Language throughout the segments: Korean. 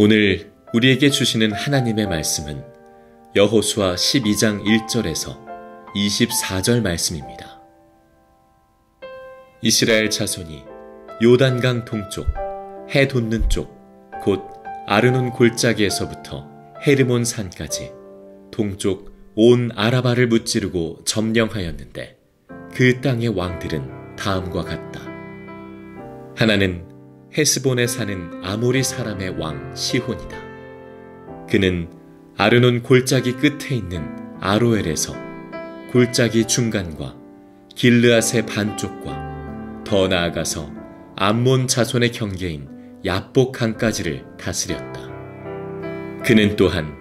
오늘 우리에게 주시는 하나님의 말씀은 여호수아 12장 1절에서 24절 말씀입니다. 이스라엘 자손이 요단강 동쪽, 해 돋는 쪽, 곧 아르논 골짜기에서부터 헤르몬 산까지 동쪽 온 아라바를 무찌르고 점령하였는데 그 땅의 왕들은 다음과 같다. 하나는 헤스본에 사는 아모리 사람의 왕 시혼이다. 그는 아르논 골짜기 끝에 있는 아로엘에서 골짜기 중간과 길르앗의 반쪽과 더 나아가서 암몬 자손의 경계인 야복강까지를 다스렸다. 그는 또한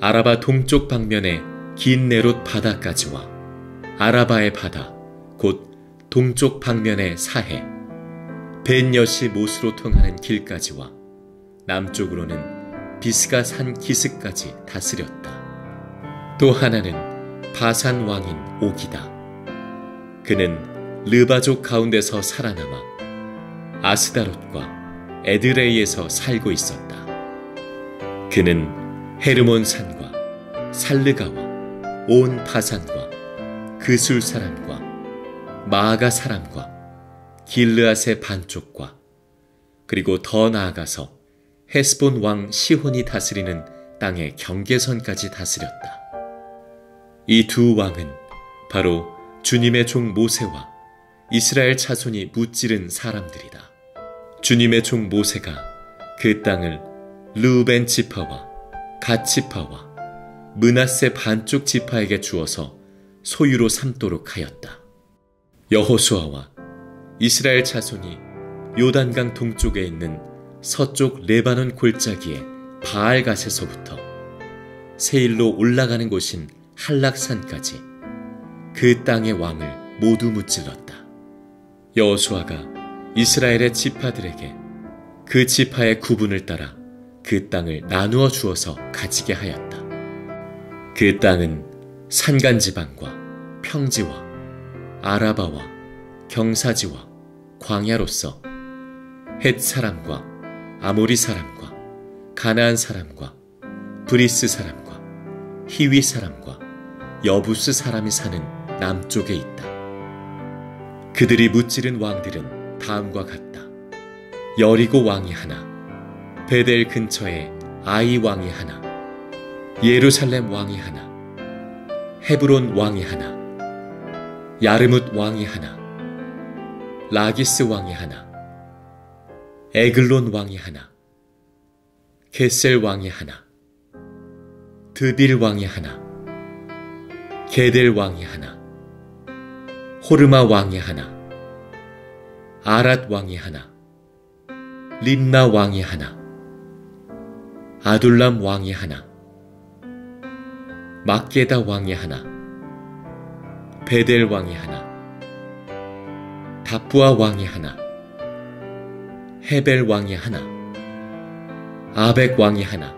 아라바 동쪽 방면의 긴 내롯 바다까지와 아라바의 바다, 곧 동쪽 방면의 사해, 벤여시 못으로 통하는 길까지와 남쪽으로는 비스가 산 기슭까지 다스렸다. 또 하나는 바산 왕인 오기다. 그는 르바족 가운데서 살아남아 아스다롯과 에드레이에서 살고 있었다. 그는 헤르몬 산과 살르가와 온 바산과 그술 사람과 마아가 사람과 길르앗의 반쪽과 그리고 더 나아가서 헤스본 왕 시혼이 다스리는 땅의 경계선까지 다스렸다. 이 두 왕은 바로 주님의 종 모세와 이스라엘 자손이 무찌른 사람들이다. 주님의 종 모세가 그 땅을 르우벤 지파와 갓 지파와 문하세 반쪽 지파에게 주어서 소유로 삼도록 하였다. 여호수아와 이스라엘 자손이 요단강 동쪽에 있는 서쪽 레바논 골짜기에 바알갓에서부터 세일로 올라가는 곳인 한락산까지 그 땅의 왕을 모두 무찔렀다. 여호수아가 이스라엘의 지파들에게 그 지파의 구분을 따라 그 땅을 나누어 주어서 가지게 하였다. 그 땅은 산간지방과 평지와 아라바와 경사지와 광야로서 헷 사람과 아모리 사람과 가나안 사람과 브리스 사람과 히위 사람과 여부스 사람이 사는 남쪽에 있다. 그들이 무찌른 왕들은 다음과 같다. 여리고 왕이 하나, 베델 근처에 아이 왕이 하나, 예루살렘 왕이 하나, 헤브론 왕이 하나, 야르뭇 왕이 하나, 라기스 왕이 하나, 에글론 왕이 하나, 게셀 왕이 하나, 드딜 왕이 하나, 게델 왕이 하나, 호르마 왕이 하나, 아랏 왕이 하나, 림나 왕이 하나, 아둘람 왕이 하나, 막게다 왕이 하나, 베델 왕이 하나, 다푸아 왕이 하나, 헤벨 왕이 하나, 아벡 왕이 하나,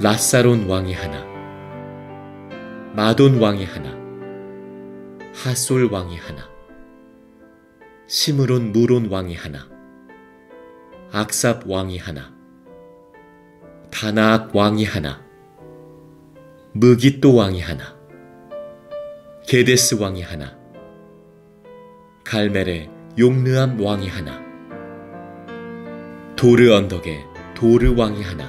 라사론 왕이 하나, 마돈 왕이 하나, 하솔 왕이 하나, 시므론 무론 왕이 하나, 악삽 왕이 하나, 다나악 왕이 하나, 무기또 왕이 하나, 게데스 왕이 하나, 갈멜의 용르암 왕이 하나 도르 언덕의 도르 왕이 하나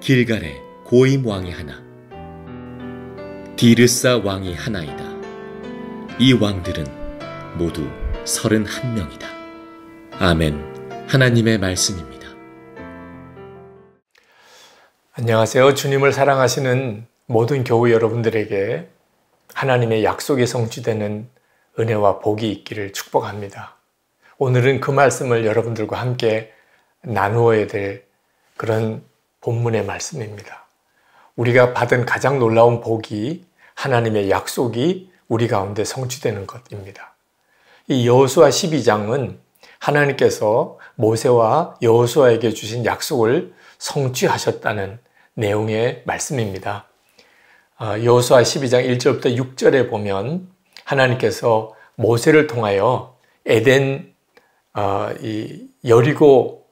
길갈의 고임 왕이 하나 디르사 왕이 하나이다 이 왕들은 모두 3 1 명이다 아멘 하나님의 말씀입니다 안녕하세요 주님을 사랑하시는 모든 교우 여러분들에게 하나님의 약속이 성취되는 은혜와 복이 있기를 축복합니다. 오늘은 그 말씀을 여러분들과 함께 나누어야 될 그런 본문의 말씀입니다. 우리가 받은 가장 놀라운 복이 하나님의 약속이 우리 가운데 성취되는 것입니다. 이 여호수아 12장은 하나님께서 모세와 여호수아에게 주신 약속을 성취하셨다는 내용의 말씀입니다. 아, 여호수아 12장 1절부터 6절에 보면 하나님께서 모세를 통하여 에덴 어, 이 여리고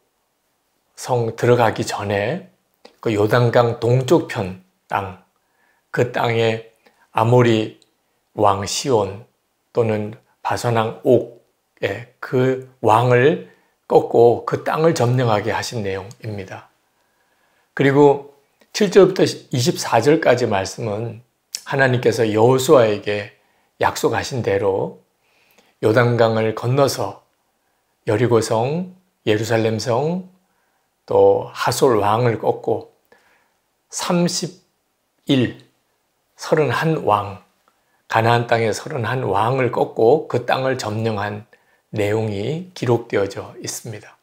성 들어가기 전에 그 요단강 동쪽편 땅, 그 땅에 아모리 왕 시온 또는 바선왕 옥의 그 왕을 꺾고 그 땅을 점령하게 하신 내용입니다. 그리고 7절부터 24절까지 말씀은 하나님께서 여호수아에게 약속하신 대로 요단강을 건너서 여리고성, 예루살렘성, 또 하솔 왕을 꺾고 31, 31왕, 가나안 땅의 31왕을 꺾고 그 땅을 점령한 내용이 기록되어져 있습니다.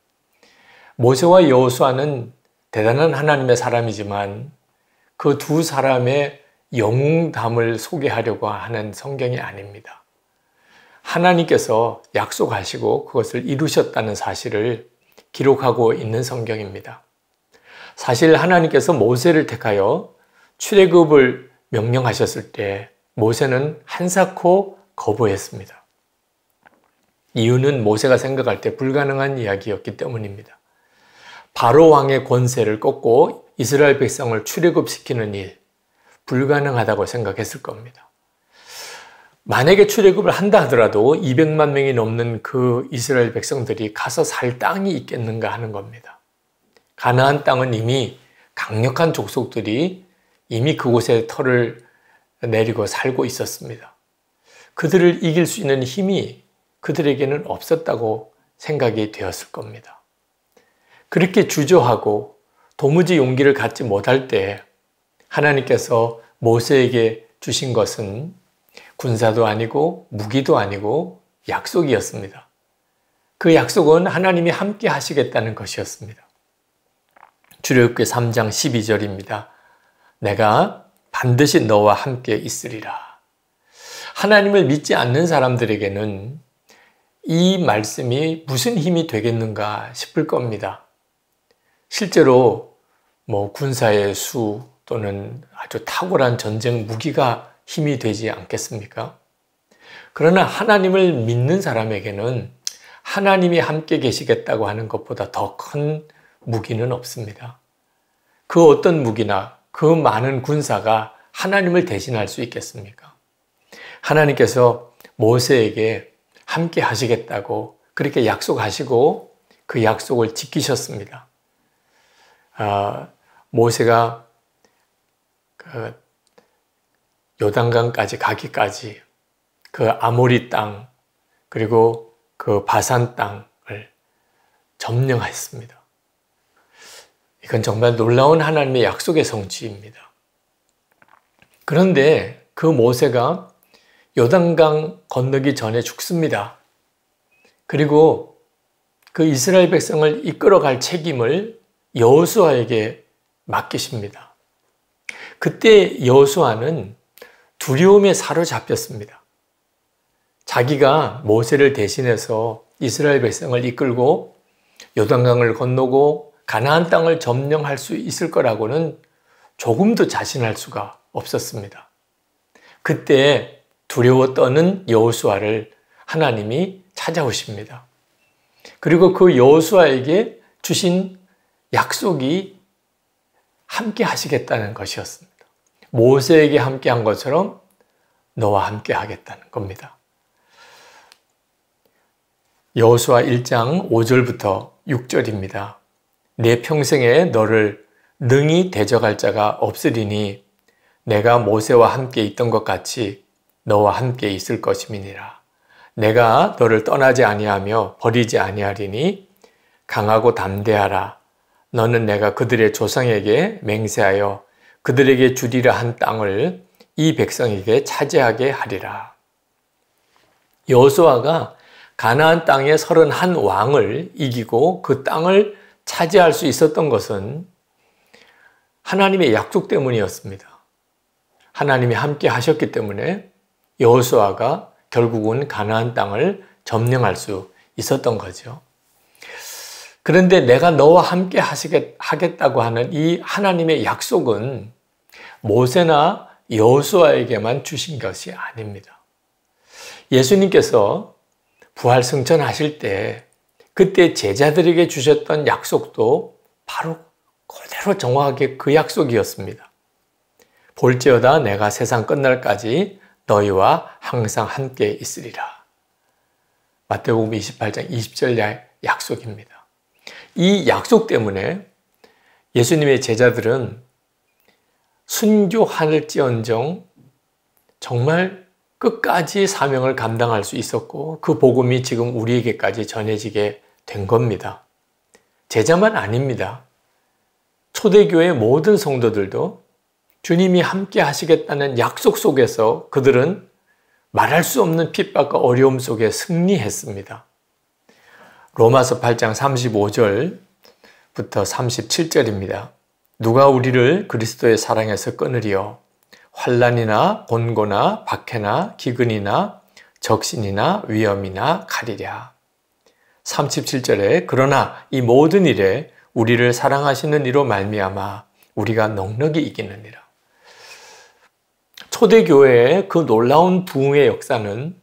모세와 여호수아는 대단한 하나님의 사람이지만 그 두 사람의 영웅담을 소개하려고 하는 성경이 아닙니다. 하나님께서 약속하시고 그것을 이루셨다는 사실을 기록하고 있는 성경입니다. 사실 하나님께서 모세를 택하여 출애굽을 명령하셨을 때 모세는 한사코 거부했습니다. 이유는 모세가 생각할 때 불가능한 이야기였기 때문입니다. 바로 왕의 권세를 꺾고 이스라엘 백성을 출애굽시키는 일, 불가능하다고 생각했을 겁니다. 만약에 출애굽을 한다 하더라도 200만 명이 넘는 그 이스라엘 백성들이 가서 살 땅이 있겠는가 하는 겁니다. 가나안 땅은 이미 강력한 족속들이 이미 그곳에 털을 내리고 살고 있었습니다. 그들을 이길 수 있는 힘이 그들에게는 없었다고 생각이 되었을 겁니다. 그렇게 주저하고 도무지 용기를 갖지 못할 때 하나님께서 모세에게 주신 것은 군사도 아니고 무기도 아니고 약속이었습니다. 그 약속은 하나님이 함께 하시겠다는 것이었습니다. 주력기 3장 12절입니다. 내가 반드시 너와 함께 있으리라. 하나님을 믿지 않는 사람들에게는 이 말씀이 무슨 힘이 되겠는가 싶을 겁니다. 실제로 뭐 군사의 수, 또는 아주 탁월한 전쟁 무기가 힘이 되지 않겠습니까? 그러나 하나님을 믿는 사람에게는 하나님이 함께 계시겠다고 하는 것보다 더 큰 무기는 없습니다. 그 어떤 무기나 그 많은 군사가 하나님을 대신할 수 있겠습니까? 하나님께서 모세에게 함께 하시겠다고 그렇게 약속하시고 그 약속을 지키셨습니다. 아, 모세가 그 요단강까지 가기까지 그 아모리 땅 그리고 그 바산 땅을 점령했습니다. 이건 정말 놀라운 하나님의 약속의 성취입니다. 그런데 그 모세가 요단강 건너기 전에 죽습니다. 그리고 그 이스라엘 백성을 이끌어갈 책임을 여호수아에게 맡기십니다. 그때 여수아는 두려움에 사로잡혔습니다. 자기가 모세를 대신해서 이스라엘 백성을 이끌고 요단강을 건너고 가나안 땅을 점령할 수 있을 거라고는 조금도 자신할 수가 없었습니다. 그때 두려워 떠는 여호수아를 하나님이 찾아오십니다. 그리고 그 여호수아에게 주신 약속이 함께 하시겠다는 것이었습니다. 모세에게 함께 한 것처럼 너와 함께 하겠다는 겁니다. 여수와 1장 5절부터 6절입니다. 내 평생에 너를 능히 대적할 자가 없으리니 내가 모세와 함께 있던 것 같이 너와 함께 있을 것임이니라. 내가 너를 떠나지 아니하며 버리지 아니하리니 강하고 담대하라. 너는 내가 그들의 조상에게 맹세하여 그들에게 주리라 한 땅을 이 백성에게 차지하게 하리라. 여수아가 가나안 땅의 서른한 왕을 이기고 그 땅을 차지할 수 있었던 것은 하나님의 약속 때문이었습니다. 하나님이 함께 하셨기 때문에 여수아가 결국은 가나안 땅을 점령할 수 있었던 거죠. 그런데 내가 너와 함께 하시겠다고 하는 이 하나님의 약속은 모세나 여수아에게만 주신 것이 아닙니다. 예수님께서 부활 승천하실 때 그때 제자들에게 주셨던 약속도 바로 그대로 정확하게 그 약속이었습니다. 볼지어다 내가 세상 끝날까지 너희와 항상 함께 있으리라. 마태복음 28장 20절 약속입니다. 이 약속 때문에 예수님의 제자들은 순교하늘지언정 정말 끝까지 사명을 감당할 수 있었고 그 복음이 지금 우리에게까지 전해지게 된 겁니다. 제자만 아닙니다. 초대교회 모든 성도들도 주님이 함께 하시겠다는 약속 속에서 그들은 말할 수 없는 핍박과 어려움 속에 승리했습니다. 로마서 8장 35절부터 37절입니다. 누가 우리를 그리스도의 사랑에서 끊으리요? 환란이나 곤고나 박해나 기근이나 적신이나 위험이나 칼이랴. 37절에 그러나 이 모든 일에 우리를 사랑하시는 이로 말미암아 우리가 넉넉히 이기느니라. 초대교회의 그 놀라운 부흥의 역사는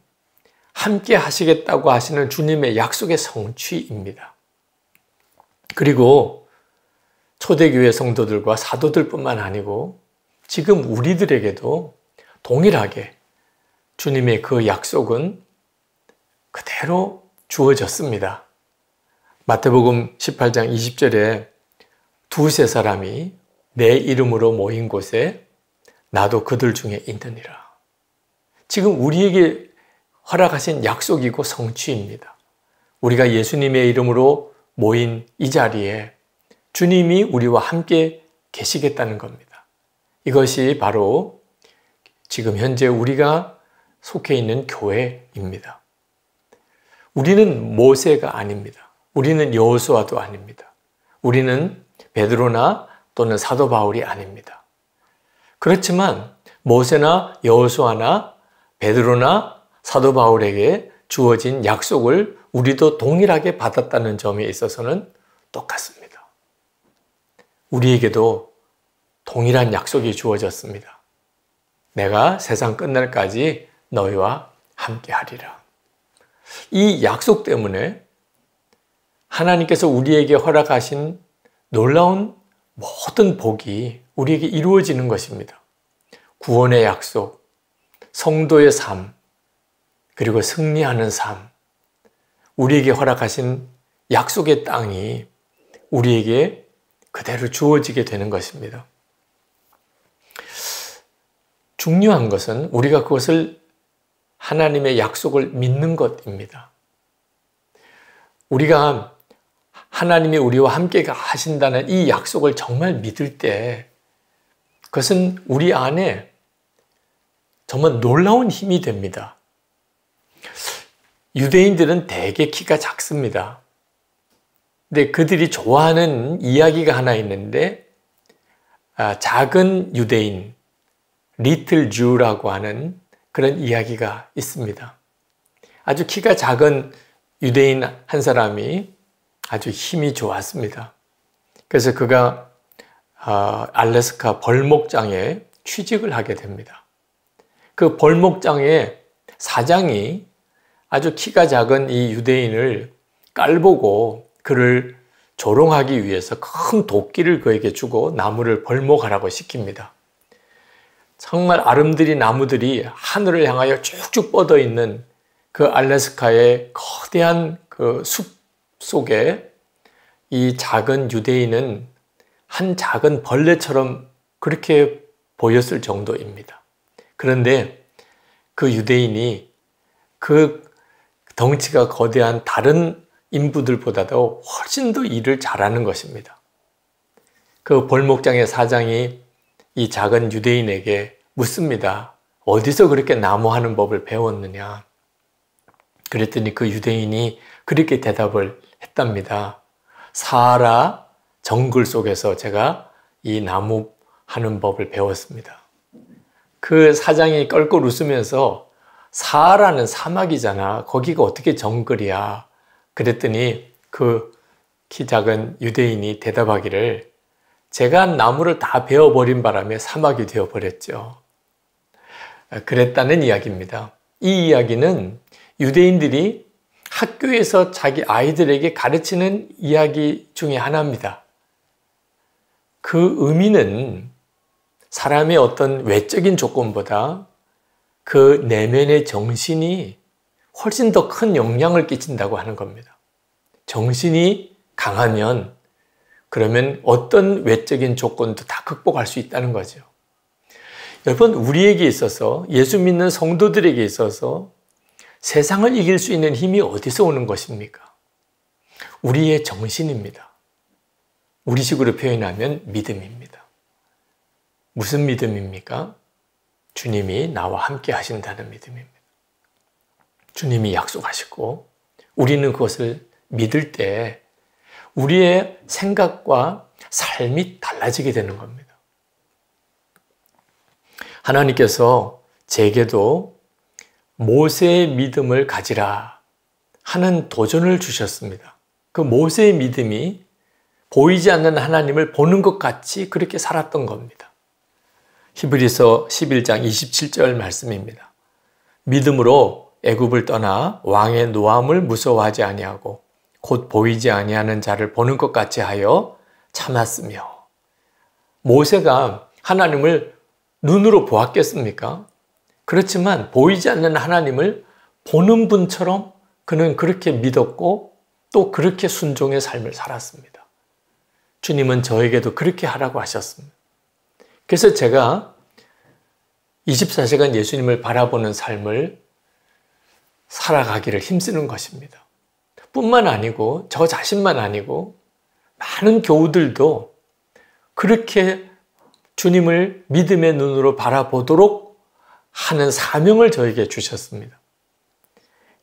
함께 하시겠다고 하시는 주님의 약속의 성취입니다. 그리고 초대교회 성도들과 사도들뿐만 아니고 지금 우리들에게도 동일하게 주님의 그 약속은 그대로 주어졌습니다. 마태복음 18장 20절에 두세 사람이 내 이름으로 모인 곳에 나도 그들 중에 있느니라. 지금 우리에게 허락하신 약속이고 성취입니다. 우리가 예수님의 이름으로 모인 이 자리에 주님이 우리와 함께 계시겠다는 겁니다. 이것이 바로 지금 현재 우리가 속해 있는 교회입니다. 우리는 모세가 아닙니다. 우리는 여호수아도 아닙니다. 우리는 베드로나 또는 사도 바울이 아닙니다. 그렇지만 모세나 여호수아나 베드로나 사도 바울에게 주어진 약속을 우리도 동일하게 받았다는 점에 있어서는 똑같습니다. 우리에게도 동일한 약속이 주어졌습니다. 내가 세상 끝날까지 너희와 함께하리라. 이 약속 때문에 하나님께서 우리에게 허락하신 놀라운 모든 복이 우리에게 이루어지는 것입니다. 구원의 약속, 성도의 삶, 그리고 승리하는 삶, 우리에게 허락하신 약속의 땅이 우리에게 그대로 주어지게 되는 것입니다. 중요한 것은 우리가 그것을 하나님의 약속을 믿는 것입니다. 우리가 하나님이 우리와 함께 하신다는 이 약속을 정말 믿을 때 그것은 우리 안에 정말 놀라운 힘이 됩니다. 유대인들은 대개 키가 작습니다. 근데 그들이 좋아하는 이야기가 하나 있는데 아, 작은 유대인 리틀 주라고 하는 그런 이야기가 있습니다. 아주 키가 작은 유대인 한 사람이 아주 힘이 좋았습니다. 그래서 그가 아, 알래스카 벌목장에 취직을 하게 됩니다. 그 벌목장의 사장이 아주 키가 작은 이 유대인을 깔보고 그를 조롱하기 위해서 큰 도끼를 그에게 주고 나무를 벌목하라고 시킵니다. 정말 아름드리 나무들이 하늘을 향하여 쭉쭉 뻗어 있는 그 알래스카의 거대한 그 숲 속에 이 작은 유대인은 한 작은 벌레처럼 그렇게 보였을 정도입니다. 그런데 그 유대인이 그 덩치가 거대한 다른 인부들보다도 훨씬 더 일을 잘하는 것입니다. 그 벌목장의 사장이 이 작은 유대인에게 묻습니다. 어디서 그렇게 나무하는 법을 배웠느냐? 그랬더니 그 유대인이 그렇게 대답을 했답니다. 사라 정글 속에서 제가 이 나무 하는 법을 배웠습니다. 그 사장이 껄껄 웃으면서 사라는 사막이잖아. 거기가 어떻게 정글이야. 그랬더니 그 키 작은 유대인이 대답하기를 제가 나무를 다 베어버린 바람에 사막이 되어버렸죠. 그랬다는 이야기입니다. 이 이야기는 유대인들이 학교에서 자기 아이들에게 가르치는 이야기 중에 하나입니다. 그 의미는 사람의 어떤 외적인 조건보다 그 내면의 정신이 훨씬 더 큰 영향을 끼친다고 하는 겁니다. 정신이 강하면 그러면 어떤 외적인 조건도 다 극복할 수 있다는 거죠. 여러분, 우리에게 있어서 예수 믿는 성도들에게 있어서 세상을 이길 수 있는 힘이 어디서 오는 것입니까? 우리의 정신입니다. 우리식으로 표현하면 믿음입니다. 무슨 믿음입니까? 주님이 나와 함께 하신다는 믿음입니다. 주님이 약속하시고 우리는 그것을 믿을 때 우리의 생각과 삶이 달라지게 되는 겁니다. 하나님께서 제게도 모세의 믿음을 가지라 하는 도전을 주셨습니다. 그 모세의 믿음이 보이지 않는 하나님을 보는 것 같이 그렇게 살았던 겁니다. 히브리서 11장 27절 말씀입니다. 믿음으로 애굽을 떠나 왕의 노함을 무서워하지 아니하고 곧 보이지 아니하는 자를 보는 것 같이 하여 참았으며 모세가 하나님을 눈으로 보았겠습니까? 그렇지만 보이지 않는 하나님을 보는 분처럼 그는 그렇게 믿었고 또 그렇게 순종의 삶을 살았습니다. 주님은 저에게도 그렇게 하라고 하셨습니다. 그래서 제가 24시간 예수님을 바라보는 삶을 살아가기를 힘쓰는 것입니다. 뿐만 아니고 저 자신만 아니고 많은 교우들도 그렇게 주님을 믿음의 눈으로 바라보도록 하는 사명을 저에게 주셨습니다.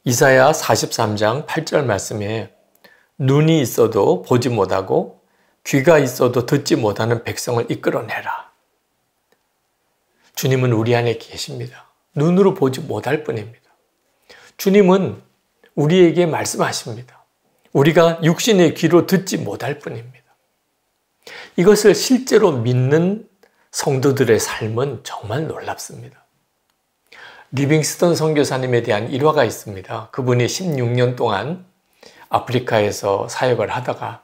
이사야 43장 8절 말씀에 눈이 있어도 보지 못하고 귀가 있어도 듣지 못하는 백성을 이끌어내라. 주님은 우리 안에 계십니다. 눈으로 보지 못할 뿐입니다. 주님은 우리에게 말씀하십니다. 우리가 육신의 귀로 듣지 못할 뿐입니다. 이것을 실제로 믿는 성도들의 삶은 정말 놀랍습니다. 리빙스턴 선교사님에 대한 일화가 있습니다. 그분이 16년 동안 아프리카에서 사역을 하다가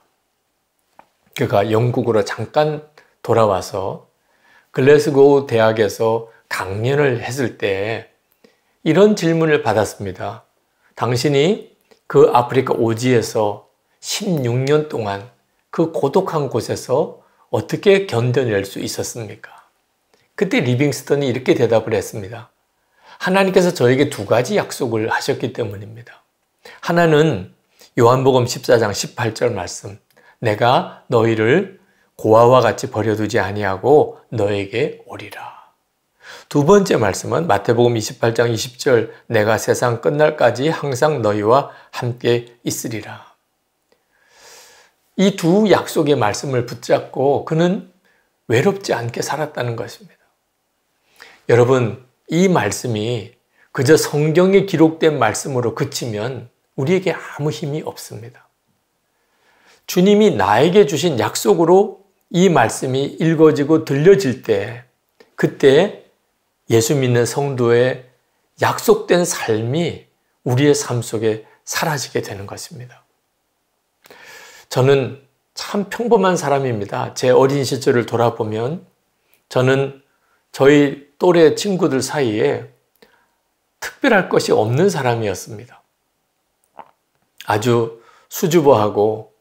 그가 영국으로 잠깐 돌아와서 글래스고 대학에서 강연을 했을 때 이런 질문을 받았습니다. 당신이 그 아프리카 오지에서 16년 동안 그 고독한 곳에서 어떻게 견뎌낼 수 있었습니까? 그때 리빙스턴이 이렇게 대답을 했습니다. 하나님께서 저에게 두 가지 약속을 하셨기 때문입니다. 하나는 요한복음 14장 18절 말씀, 내가 너희를 고아와 같이 버려두지 아니하고 너에게 오리라. 두 번째 말씀은 마태복음 28장 20절 내가 세상 끝날까지 항상 너희와 함께 있으리라. 이 두 약속의 말씀을 붙잡고 그는 외롭지 않게 살았다는 것입니다. 여러분, 이 말씀이 그저 성경에 기록된 말씀으로 그치면 우리에게 아무 힘이 없습니다. 주님이 나에게 주신 약속으로 이 말씀이 읽어지고 들려질 때, 그때 예수 믿는 성도의 약속된 삶이 우리의 삶 속에 사라지게 되는 것입니다. 저는 참 평범한 사람입니다. 제 어린 시절을 돌아보면 저는 저희 또래 친구들 사이에 특별할 것이 없는 사람이었습니다. 아주 수줍어하고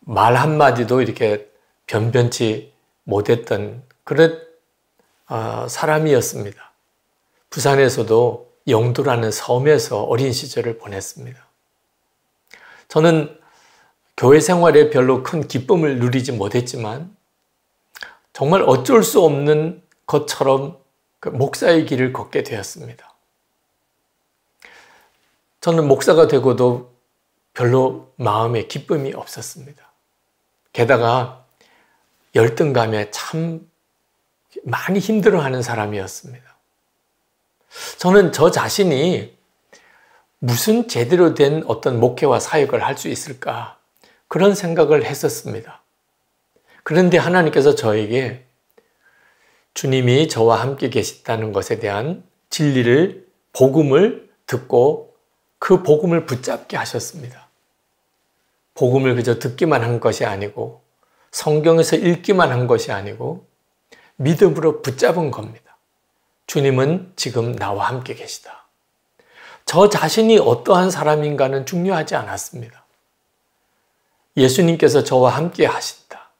말 한마디도 이렇게 변변치 못했던 그랬 아, 사람이었습니다. 부산에서도 영도라는 섬에서 어린 시절을 보냈습니다. 저는 교회 생활에 별로 큰 기쁨을 누리지 못했지만 정말 어쩔 수 없는 것처럼 그 목사의 길을 걷게 되었습니다. 저는 목사가 되고도 별로 마음에 기쁨이 없었습니다. 게다가 열등감에 참 많이 힘들어하는 사람이었습니다. 저는 저 자신이 무슨 제대로 된 어떤 목회와 사역을 할 수 있을까 그런 생각을 했었습니다. 그런데 하나님께서 저에게 주님이 저와 함께 계시다는 것에 대한 진리를 복음을 듣고 그 복음을 붙잡게 하셨습니다. 복음을 그저 듣기만 한 것이 아니고 성경에서 읽기만 한 것이 아니고 믿음으로 붙잡은 겁니다. 주님은 지금 나와 함께 계시다. 저 자신이 어떠한 사람인가는 중요하지 않았습니다. 예수님께서 저와 함께 하신다.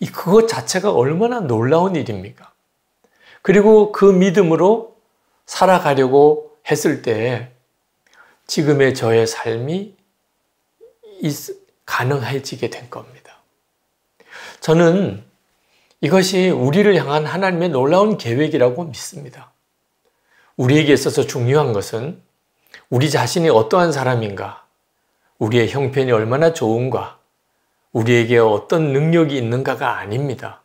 이 그것 자체가 얼마나 놀라운 일입니까? 그리고 그 믿음으로 살아가려고 했을 때 지금의 저의 삶이 가능해지게 된 겁니다. 저는 이것이 우리를 향한 하나님의 놀라운 계획이라고 믿습니다. 우리에게 있어서 중요한 것은 우리 자신이 어떠한 사람인가, 우리의 형편이 얼마나 좋은가, 우리에게 어떤 능력이 있는가가 아닙니다.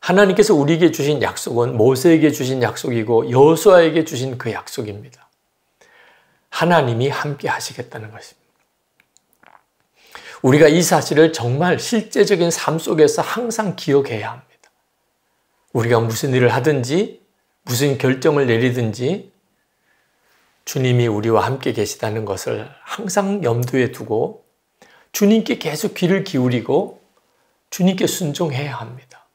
하나님께서 우리에게 주신 약속은 모세에게 주신 약속이고 여수아에게 주신 그 약속입니다. 하나님이 함께 하시겠다는 것입니다. 우리가 이 사실을 정말 실제적인 삶 속에서 항상 기억해야 합니다. 우리가 무슨 일을 하든지 무슨 결정을 내리든지 주님이 우리와 함께 계시다는 것을 항상 염두에 두고 주님께 계속 귀를 기울이고 주님께 순종해야 합니다.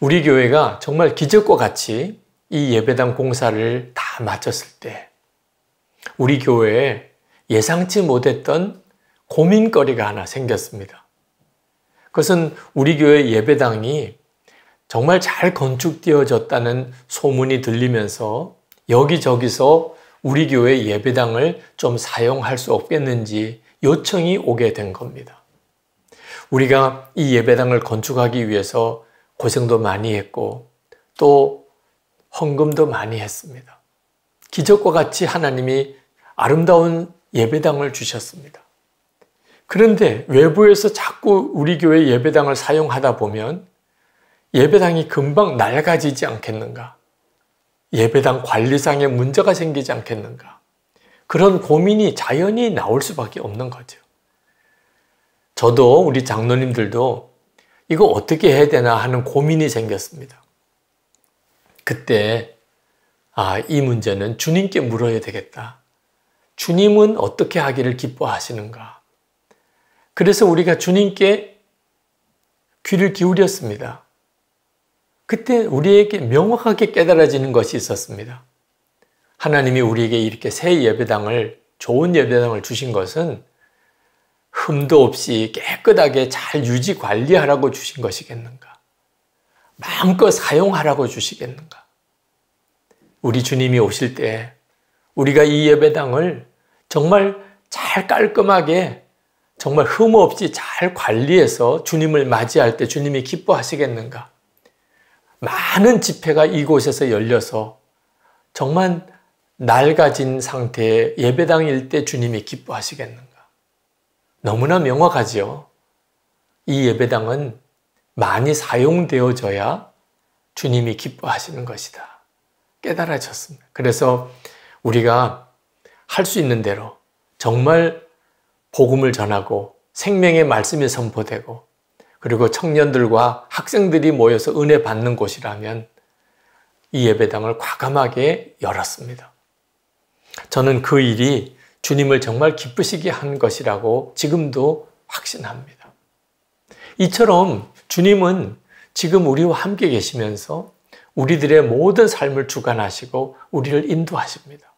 우리 교회가 정말 기적과 같이 이 예배당 공사를 다 마쳤을 때 우리 교회에 예상치 못했던 고민거리가 하나 생겼습니다. 그것은 우리 교회 예배당이 정말 잘 건축되어졌다는 소문이 들리면서 여기저기서 우리 교회 예배당을 좀 사용할 수 없겠는지 요청이 오게 된 겁니다. 우리가 이 예배당을 건축하기 위해서 고생도 많이 했고 또 헌금도 많이 했습니다. 기적과 같이 하나님이 아름다운 예배당을 주셨습니다. 그런데 외부에서 자꾸 우리 교회 예배당을 사용하다 보면 예배당이 금방 낡아지지 않겠는가? 예배당 관리상의 문제가 생기지 않겠는가? 그런 고민이 자연히 나올 수밖에 없는 거죠. 저도 우리 장로님들도 이거 어떻게 해야 되나 하는 고민이 생겼습니다. 그때 아, 이 문제는 주님께 물어야 되겠다. 주님은 어떻게 하기를 기뻐하시는가? 그래서 우리가 주님께 귀를 기울였습니다. 그때 우리에게 명확하게 깨달아지는 것이 있었습니다. 하나님이 우리에게 이렇게 새 예배당을, 좋은 예배당을 주신 것은 흠도 없이 깨끗하게 잘 유지 관리하라고 주신 것이겠는가? 마음껏 사용하라고 주시겠는가? 우리 주님이 오실 때 우리가 이 예배당을 정말 잘 깔끔하게 정말 흠 없이 잘 관리해서 주님을 맞이할 때 주님이 기뻐하시겠는가? 많은 집회가 이곳에서 열려서 정말 낡아진 상태의 예배당일 때 주님이 기뻐하시겠는가? 너무나 명확하지요. 이 예배당은 많이 사용되어져야 주님이 기뻐하시는 것이다. 깨달아졌습니다. 그래서 우리가 할 수 있는 대로 정말 복음을 전하고 생명의 말씀이 선포되고 그리고 청년들과 학생들이 모여서 은혜 받는 곳이라면 이 예배당을 과감하게 열었습니다. 저는 그 일이 주님을 정말 기쁘시게 한 것이라고 지금도 확신합니다. 이처럼 주님은 지금 우리와 함께 계시면서 우리들의 모든 삶을 주관하시고 우리를 인도하십니다.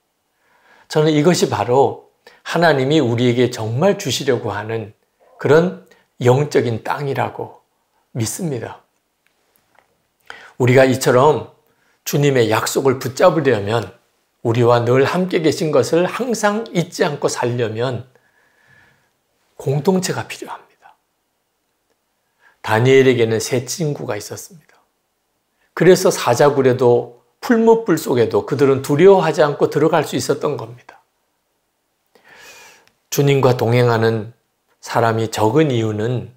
저는 이것이 바로 하나님이 우리에게 정말 주시려고 하는 그런 영적인 땅이라고 믿습니다. 우리가 이처럼 주님의 약속을 붙잡으려면 우리와 늘 함께 계신 것을 항상 잊지 않고 살려면 공동체가 필요합니다. 다니엘에게는 세 친구가 있었습니다. 그래서 사자굴에도 풀무불 속에도 그들은 두려워하지 않고 들어갈 수 있었던 겁니다. 주님과 동행하는 사람이 적은 이유는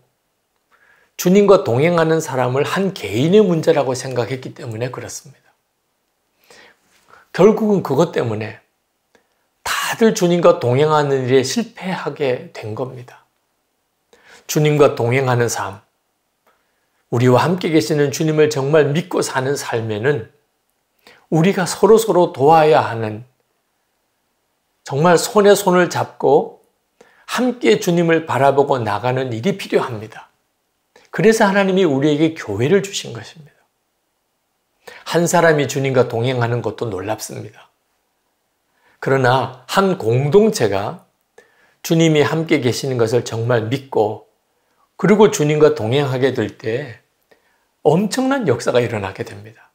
주님과 동행하는 사람을 한 개인의 문제라고 생각했기 때문에 그렇습니다. 결국은 그것 때문에 다들 주님과 동행하는 일에 실패하게 된 겁니다. 주님과 동행하는 삶, 우리와 함께 계시는 주님을 정말 믿고 사는 삶에는 우리가 서로서로 서로 도와야 하는 정말 손에 손을 잡고 함께 주님을 바라보고 나가는 일이 필요합니다. 그래서 하나님이 우리에게 교회를 주신 것입니다. 한 사람이 주님과 동행하는 것도 놀랍습니다. 그러나 한 공동체가 주님이 함께 계시는 것을 정말 믿고 그리고 주님과 동행하게 될 때 엄청난 역사가 일어나게 됩니다.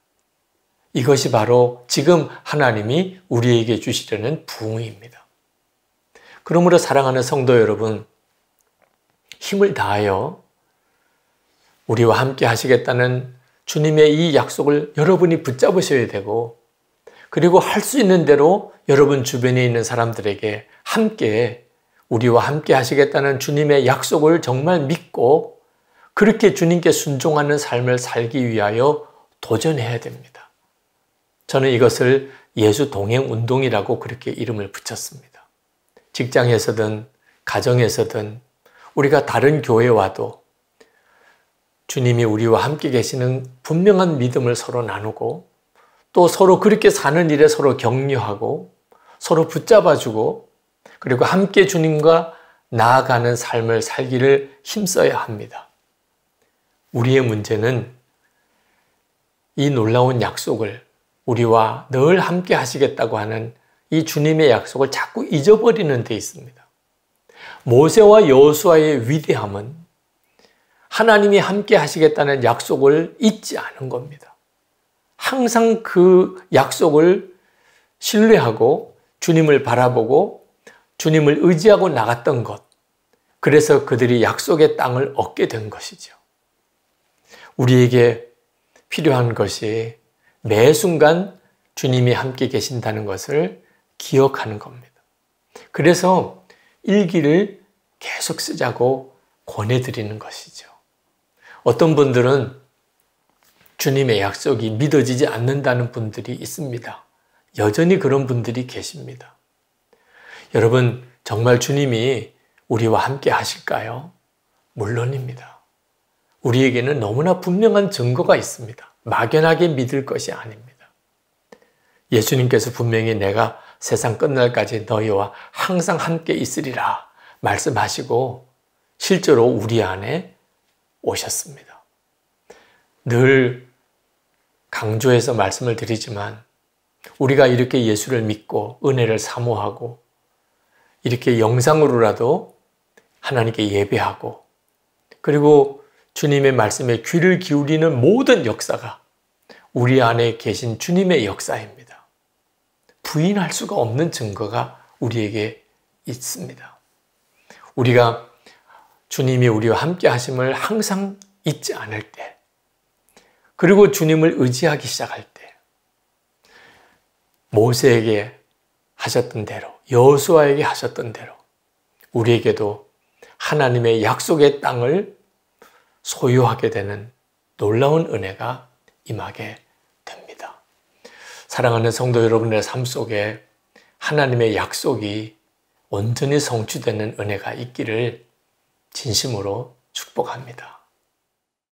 이것이 바로 지금 하나님이 우리에게 주시려는 부흥입니다. 그러므로 사랑하는 성도 여러분, 힘을 다하여 우리와 함께 하시겠다는 주님의 이 약속을 여러분이 붙잡으셔야 되고, 그리고 할 수 있는 대로 여러분 주변에 있는 사람들에게 함께 우리와 함께 하시겠다는 주님의 약속을 정말 믿고 그렇게 주님께 순종하는 삶을 살기 위하여 도전해야 됩니다. 저는 이것을 예수 동행 운동이라고 그렇게 이름을 붙였습니다. 직장에서든 가정에서든 우리가 다른 교회 와도 주님이 우리와 함께 계시는 분명한 믿음을 서로 나누고 또 서로 그렇게 사는 일에 서로 격려하고 서로 붙잡아주고 그리고 함께 주님과 나아가는 삶을 살기를 힘써야 합니다. 우리의 문제는 이 놀라운 약속을 우리와 늘 함께 하시겠다고 하는 이 주님의 약속을 자꾸 잊어버리는 데 있습니다. 모세와 여호수아의 위대함은 하나님이 함께 하시겠다는 약속을 잊지 않은 겁니다. 항상 그 약속을 신뢰하고 주님을 바라보고 주님을 의지하고 나갔던 것. 그래서 그들이 약속의 땅을 얻게 된 것이죠. 우리에게 필요한 것이 매 순간 주님이 함께 계신다는 것을 기억하는 겁니다. 그래서 일기를 계속 쓰자고 권해드리는 것이죠. 어떤 분들은 주님의 약속이 믿어지지 않는다는 분들이 있습니다. 여전히 그런 분들이 계십니다. 여러분, 정말 주님이 우리와 함께 하실까요? 물론입니다. 우리에게는 너무나 분명한 증거가 있습니다. 막연하게 믿을 것이 아닙니다. 예수님께서 분명히 내가 세상 끝날까지 너희와 항상 함께 있으리라 말씀하시고 실제로 우리 안에 오셨습니다. 늘 강조해서 말씀을 드리지만 우리가 이렇게 예수를 믿고 은혜를 사모하고 이렇게 영상으로라도 하나님께 예배하고 그리고 주님의 말씀에 귀를 기울이는 모든 역사가 우리 안에 계신 주님의 역사입니다. 부인할 수가 없는 증거가 우리에게 있습니다. 우리가 주님이 우리와 함께 하심을 항상 잊지 않을 때, 그리고 주님을 의지하기 시작할 때, 모세에게 하셨던 대로, 여수아에게 하셨던 대로, 우리에게도 하나님의 약속의 땅을 소유하게 되는 놀라운 은혜가 임하게 사랑하는 성도 여러분의 삶 속에 하나님의 약속이 온전히 성취되는 은혜가 있기를 진심으로 축복합니다.